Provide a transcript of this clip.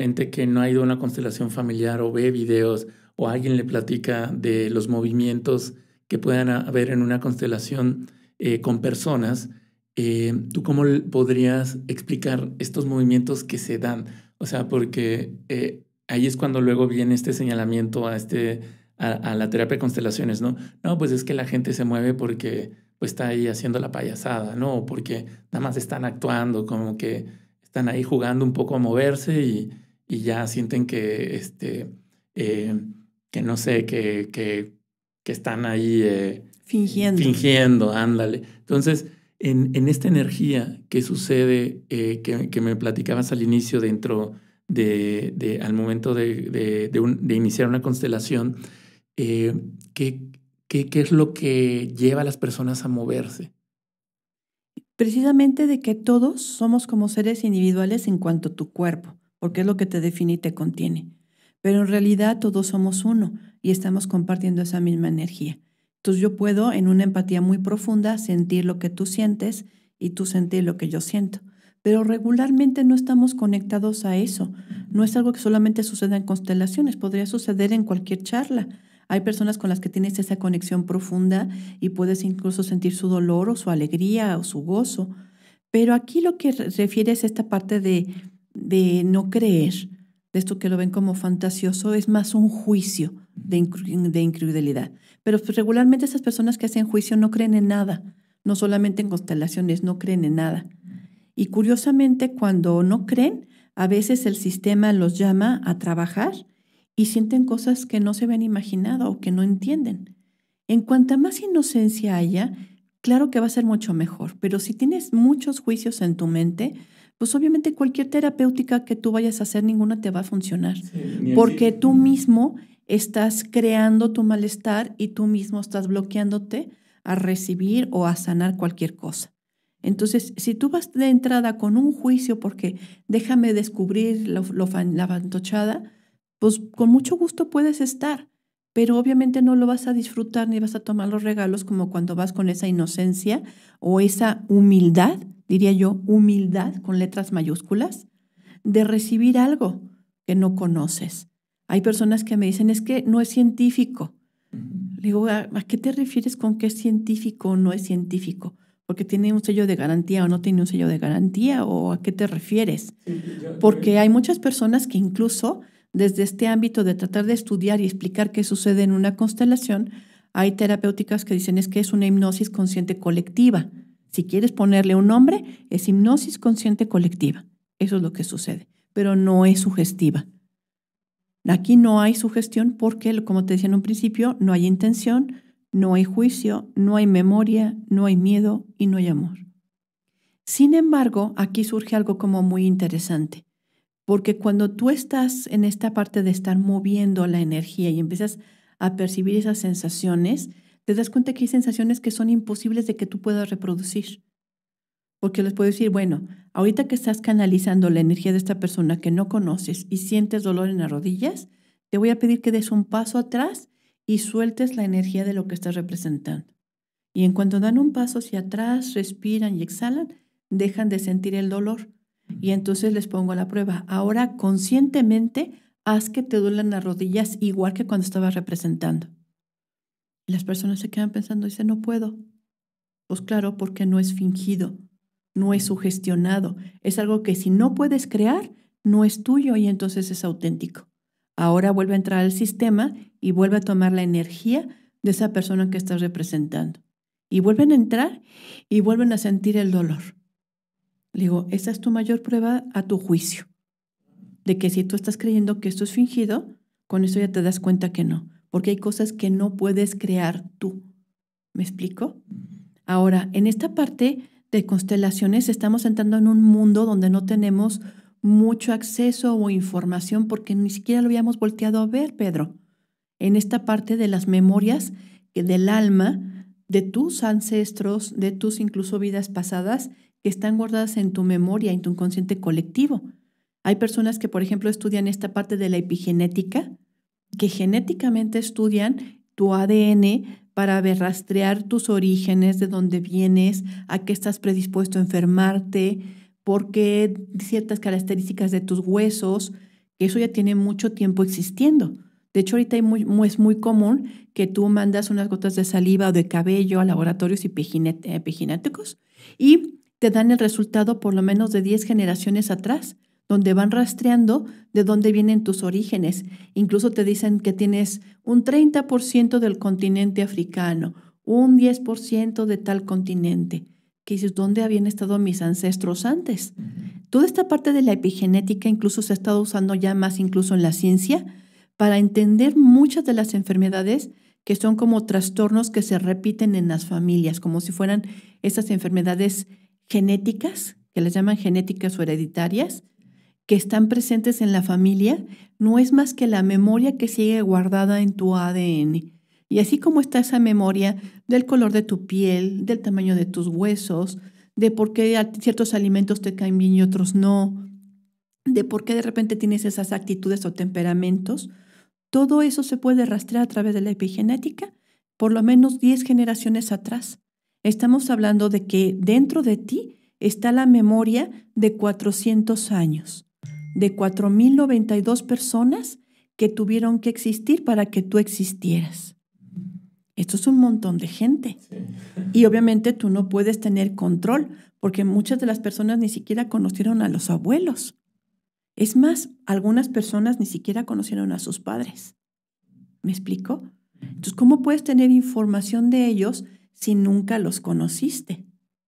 gente que no ha ido a una constelación familiar o ve videos o alguien le platica de los movimientos que puedan haber en una constelación eh, con personas, eh, ¿tú cómo podrías explicar estos movimientos que se dan? O sea, porque eh, ahí es cuando luego viene este señalamiento a, este, a, la terapia de constelaciones, ¿no? No, pues es que la gente se mueve porque pues, está ahí haciendo la payasada, ¿no? Porque nada más están actuando, como que están ahí jugando un poco a moverse y, y ya sienten que, este, eh, que no sé, que, que, están ahí eh, fingiendo. Fingiendo, ándale. Entonces, en, esta energía que sucede, eh, que, me platicabas al inicio dentro de, al momento de, de, iniciar una constelación, qué, qué es lo que lleva a las personas a moverse? precisamente de que todos somos como seres individuales en cuanto a tu cuerpo porque es lo que te define y te contiene. Pero en realidad todos somos uno y estamos compartiendo esa misma energía. Entonces yo puedo, en una empatía muy profunda, sentir lo que tú sientes y tú sentir lo que yo siento. Pero regularmente no estamos conectados a eso. No es algo que solamente suceda en constelaciones, podría suceder en cualquier charla. Hay personas con las que tienes esa conexión profunda y puedes incluso sentir su dolor o su alegría o su gozo. Pero aquí lo que refiere es esta parte de de no creer, de esto que lo ven como fantasioso, es más un juicio de, incredulidad. Pero pues, regularmente esas personas que hacen juicio no creen en nada, no solamente en constelaciones, no creen en nada. Y curiosamente, cuando no creen, a veces el sistema los llama a trabajar y sienten cosas que no se habían imaginado o que no entienden. En cuanto más inocencia haya, claro que va a ser mucho mejor, pero si tienes muchos juicios en tu mente, pues obviamente cualquier terapéutica que tú vayas a hacer, ninguna te va a funcionar, porque tú mismo estás creando tu malestar y tú mismo estás bloqueándote a recibir o a sanar cualquier cosa. Entonces, si tú vas de entrada con un juicio porque déjame descubrir la fantochada, pues con mucho gusto puedes estar, pero obviamente no lo vas a disfrutar ni vas a tomar los regalos como cuando vas con esa inocencia o esa humildad, diría yo, humildad con letras mayúsculas, de recibir algo que no conoces. Hay personas que me dicen, es que no es científico. Le digo, ¿a, qué te refieres con que es científico o no es científico? porque tiene un sello de garantía o no tiene un sello de garantía o a qué te refieres. Porque hay muchas personas que incluso desde este ámbito de tratar de estudiar y explicar qué sucede en una constelación, hay terapéuticas que dicen es que es una hipnosis consciente colectiva. Si quieres ponerle un nombre, es hipnosis consciente colectiva. Eso es lo que sucede, pero no es sugestiva. Aquí no hay sugestión porque, como te decía en un principio, no hay intención, no hay juicio, no hay memoria, no hay miedo y no hay amor. Sin embargo, aquí surge algo como muy interesante. Porque cuando tú estás en esta parte de estar moviendo la energía y empiezas a percibir esas sensaciones, te das cuenta que hay sensaciones que son imposibles de que tú puedas reproducir. Porque les puedo decir, bueno, ahorita que estás canalizando la energía de esta persona que no conoces y sientes dolor en las rodillas, te voy a pedir que des un paso atrás y sueltes la energía de lo que estás representando. Y en cuanto dan un paso hacia atrás, respiran y exhalan, dejan de sentir el dolor. Y entonces les pongo la prueba. Ahora conscientemente haz que te duelan las rodillas igual que cuando estabas representando. las personas se quedan pensando, dice, no puedo. Pues claro, porque no es fingido, no es sugestionado. Es algo que si no puedes crear, no es tuyo y entonces es auténtico. Ahora vuelve a entrar al sistema y vuelve a tomar la energía de esa persona que estás representando. Y vuelven a entrar y vuelven a sentir el dolor. Le digo, esa es tu mayor prueba a tu juicio, de que si tú estás creyendo que esto es fingido, con eso ya te das cuenta que no, porque hay cosas que no puedes crear tú. ¿Me explico? Ahora, en esta parte de constelaciones estamos entrando en un mundo donde no tenemos mucho acceso o información porque ni siquiera lo habíamos volteado a ver, Pedro. En esta parte de las memorias del alma, de tus ancestros, de tus incluso vidas pasadas que están guardadas en tu memoria, en tu inconsciente colectivo. Hay personas que, por ejemplo, estudian esta parte de la epigenética, que genéticamente estudian tu ADN para ver, rastrear tus orígenes, de dónde vienes, a qué estás predispuesto a enfermarte, por qué ciertas características de tus huesos, que eso ya tiene mucho tiempo existiendo. De hecho, ahorita es muy común que tú mandas unas gotas de saliva o de cabello a laboratorios epigenéticos y te dan el resultado por lo menos de 10 generaciones atrás, donde van rastreando de dónde vienen tus orígenes. Incluso te dicen que tienes un 30% del continente africano, un 10% de tal continente. Que dices, ¿dónde habían estado mis ancestros antes? Toda esta parte de la epigenética incluso se ha estado usando ya más incluso en la ciencia para entender muchas de las enfermedades que son como trastornos que se repiten en las familias, como si fueran esas enfermedades genéticas, que las llaman genéticas o hereditarias, que están presentes en la familia, no es más que la memoria que sigue guardada en tu ADN. Y así como está esa memoria del color de tu piel, del tamaño de tus huesos, de por qué ciertos alimentos te caen bien y otros no, de por qué de repente tienes esas actitudes o temperamentos, todo eso se puede rastrear a través de la epigenética, por lo menos 10 generaciones atrás. Estamos hablando de que dentro de ti está la memoria de 400 años, de 4.092 personas que tuvieron que existir para que tú existieras. Esto es un montón de gente. Y obviamente tú no puedes tener control, porque muchas de las personas ni siquiera conocieron a los abuelos. Es más, algunas personas ni siquiera conocieron a sus padres. ¿Me explico? Entonces, ¿cómo puedes tener información de ellos si nunca los conociste?